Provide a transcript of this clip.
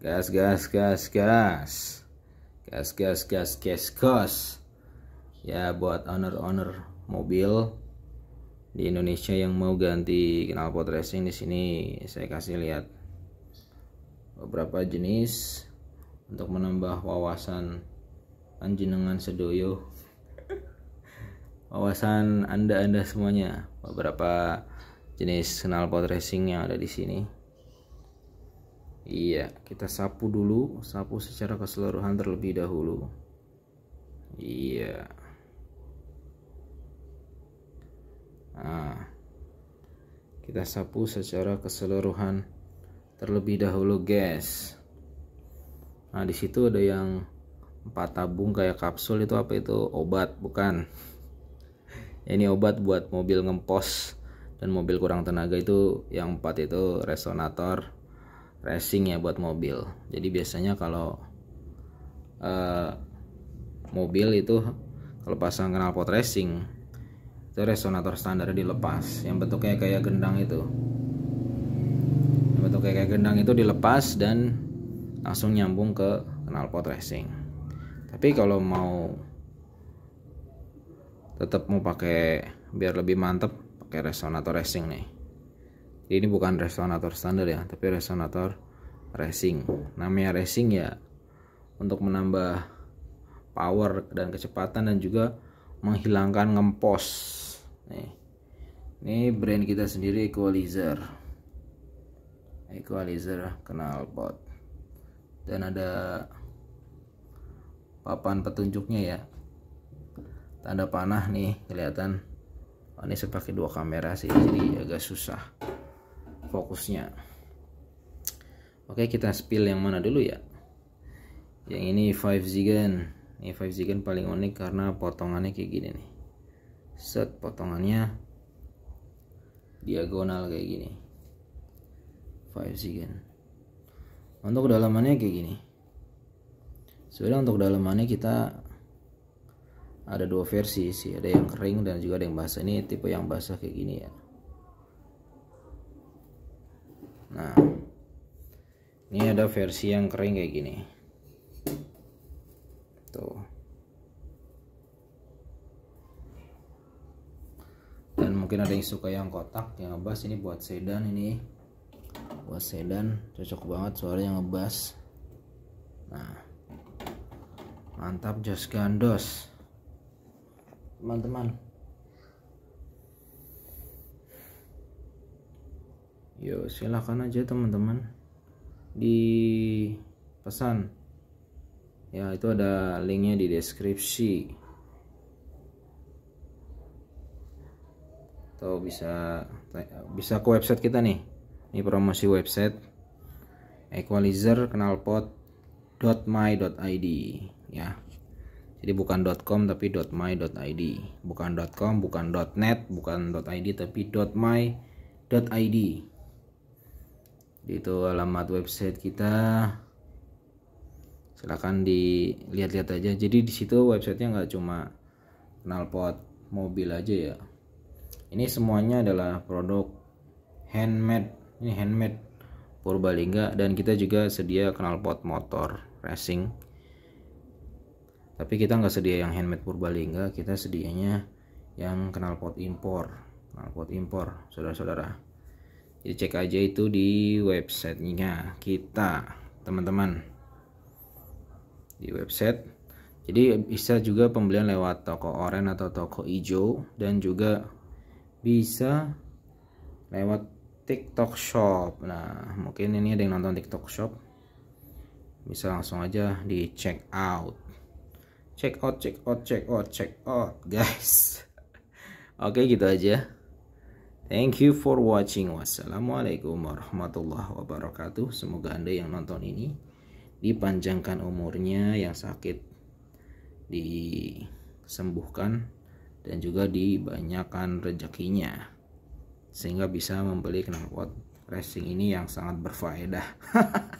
gas gas gas gas gas gas gas gas gas ya buat owner-owner mobil di Indonesia yang mau ganti knalpot racing di sini saya kasih lihat beberapa jenis untuk menambah wawasan panjenengan sedoyo wawasan anda anda semuanya beberapa jenis knalpot racing yang ada di sini Iya, kita sapu dulu, sapu secara keseluruhan terlebih dahulu. Iya. Nah, kita sapu secara keseluruhan terlebih dahulu, guys. Nah, di situ ada yang empat tabung kayak kapsul itu apa itu? Obat, bukan. Ini obat buat mobil ngempos dan mobil kurang tenaga itu yang empat itu resonator racing ya buat mobil jadi biasanya kalau uh, mobil itu kalau pasang knalpot racing itu resonator standar dilepas yang bentuknya kayak gendang itu yang bentuknya kayak gendang itu dilepas dan langsung nyambung ke knalpot racing tapi kalau mau tetap mau pakai biar lebih mantep pakai resonator racing nih jadi ya, ini bukan resonator standar ya, tapi resonator racing. Namanya racing ya untuk menambah power dan kecepatan dan juga menghilangkan ngempos. Nih. Ini brand kita sendiri equalizer. Equalizer kenal bot. Dan ada papan petunjuknya ya. Tanda panah nih kelihatan. Oh, ini saya pakai dua kamera sih jadi agak susah fokusnya oke kita spill yang mana dulu ya yang ini 5 zigan. ini 5 zigan paling unik karena potongannya kayak gini nih set potongannya diagonal kayak gini 5 zigan. untuk dalamannya kayak gini sebenarnya untuk dalamannya kita ada dua versi sih ada yang kering dan juga ada yang basah ini tipe yang basah kayak gini ya nah ini ada versi yang kering kayak gini tuh dan mungkin ada yang suka yang kotak yang ngebas ini buat sedan ini buat sedan cocok banget suara yang ngebas nah mantap jos gandos teman-teman yo silahkan aja teman-teman di pesan ya itu ada linknya di deskripsi atau bisa bisa ke website kita nih ini promosi website equalizer knalpot.my.id ya jadi bukan .com tapi .my.id bukan .com bukan .net bukan .id tapi .my.id itu alamat website kita silahkan dilihat-lihat aja jadi disitu websitenya nggak cuma knalpot mobil aja ya ini semuanya adalah produk handmade ini handmade Purbalingga dan kita juga sedia knalpot motor racing tapi kita nggak sedia yang handmade Purbalingga kita sedianya yang knalpot impor knalpot impor saudara-saudara jadi cek aja itu di websitenya kita teman-teman di website jadi bisa juga pembelian lewat toko oranye atau toko hijau dan juga bisa lewat TikTok Shop. Nah, mungkin ini ada yang nonton TikTok Shop. Bisa langsung aja di check out. Check out, check out, check out, check out, guys. Oke, gitu aja. Thank you for watching. Wassalamualaikum warahmatullahi wabarakatuh. Semoga Anda yang nonton ini dipanjangkan umurnya, yang sakit disembuhkan dan juga dibanyakan rezekinya sehingga bisa membeli knalpot racing ini yang sangat berfaedah.